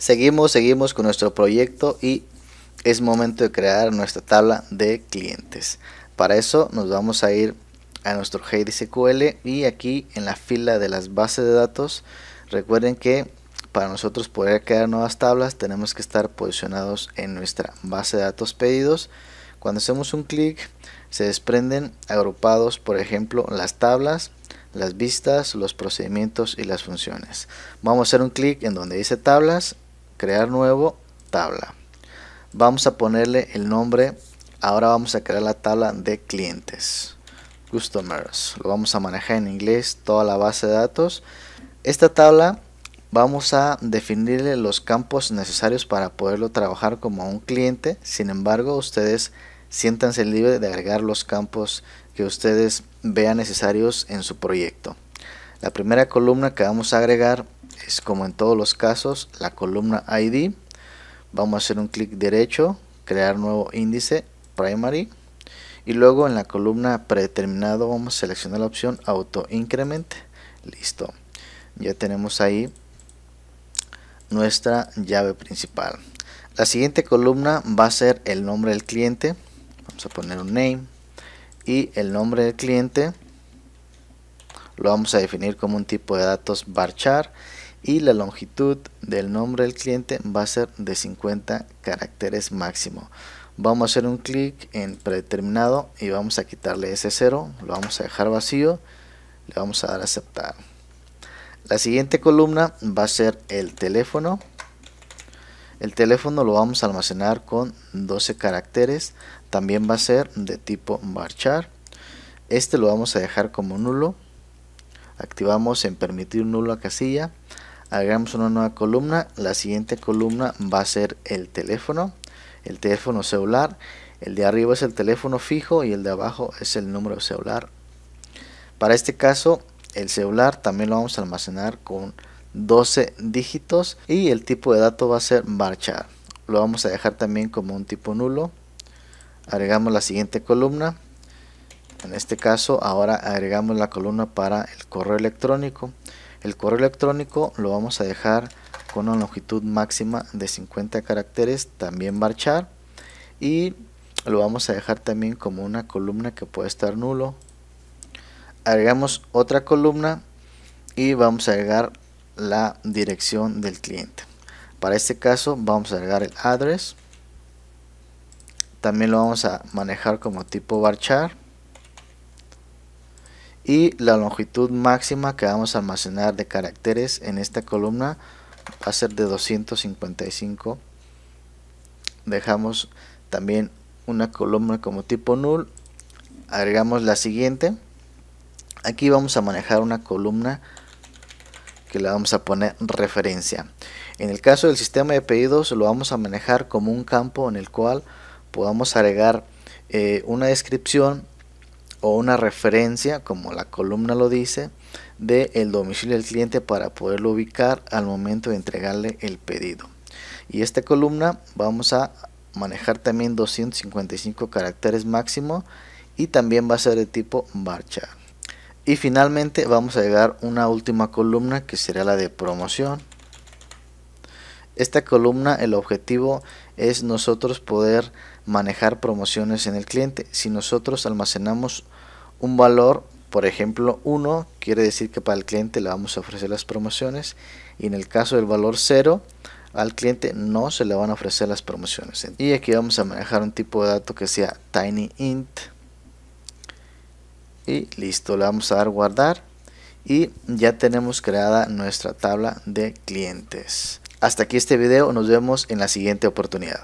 Seguimos, seguimos con nuestro proyecto y es momento de crear nuestra tabla de clientes. Para eso nos vamos a ir a nuestro SQL y aquí en la fila de las bases de datos, recuerden que para nosotros poder crear nuevas tablas tenemos que estar posicionados en nuestra base de datos pedidos. Cuando hacemos un clic se desprenden agrupados por ejemplo las tablas, las vistas, los procedimientos y las funciones. Vamos a hacer un clic en donde dice tablas crear nuevo, tabla. Vamos a ponerle el nombre, ahora vamos a crear la tabla de clientes. Customers, lo vamos a manejar en inglés, toda la base de datos. Esta tabla vamos a definirle los campos necesarios para poderlo trabajar como un cliente. Sin embargo, ustedes siéntanse libres de agregar los campos que ustedes vean necesarios en su proyecto. La primera columna que vamos a agregar es como en todos los casos, la columna ID. Vamos a hacer un clic derecho, crear nuevo índice, primary. Y luego en la columna predeterminado vamos a seleccionar la opción auto Listo. Ya tenemos ahí nuestra llave principal. La siguiente columna va a ser el nombre del cliente. Vamos a poner un name. Y el nombre del cliente lo vamos a definir como un tipo de datos varchar y la longitud del nombre del cliente va a ser de 50 caracteres máximo. Vamos a hacer un clic en predeterminado y vamos a quitarle ese cero lo vamos a dejar vacío, le vamos a dar a aceptar. La siguiente columna va a ser el teléfono. El teléfono lo vamos a almacenar con 12 caracteres, también va a ser de tipo marchar. Este lo vamos a dejar como nulo. Activamos en permitir nulo a casilla agregamos una nueva columna. La siguiente columna va a ser el teléfono, el teléfono celular. El de arriba es el teléfono fijo y el de abajo es el número celular. Para este caso, el celular también lo vamos a almacenar con 12 dígitos y el tipo de dato va a ser varchar. Lo vamos a dejar también como un tipo nulo. Agregamos la siguiente columna. En este caso, ahora agregamos la columna para el correo electrónico. El correo electrónico lo vamos a dejar con una longitud máxima de 50 caracteres, también marchar. Y lo vamos a dejar también como una columna que puede estar nulo. Agregamos otra columna y vamos a agregar la dirección del cliente. Para este caso vamos a agregar el address. También lo vamos a manejar como tipo varchar y la longitud máxima que vamos a almacenar de caracteres en esta columna va a ser de 255 dejamos también una columna como tipo null agregamos la siguiente aquí vamos a manejar una columna que le vamos a poner referencia. En el caso del sistema de pedidos lo vamos a manejar como un campo en el cual podamos agregar eh, una descripción o una referencia, como la columna lo dice, del el domicilio del cliente para poderlo ubicar al momento de entregarle el pedido. Y esta columna vamos a manejar también 255 caracteres máximo y también va a ser de tipo marcha. Y finalmente vamos a agregar una última columna que será la de promoción esta columna el objetivo es nosotros poder manejar promociones en el cliente. Si nosotros almacenamos un valor, por ejemplo 1, quiere decir que para el cliente le vamos a ofrecer las promociones y en el caso del valor 0, al cliente no se le van a ofrecer las promociones. Y aquí vamos a manejar un tipo de dato que sea tiny int y listo, le vamos a dar guardar y ya tenemos creada nuestra tabla de clientes. Hasta aquí este video, nos vemos en la siguiente oportunidad.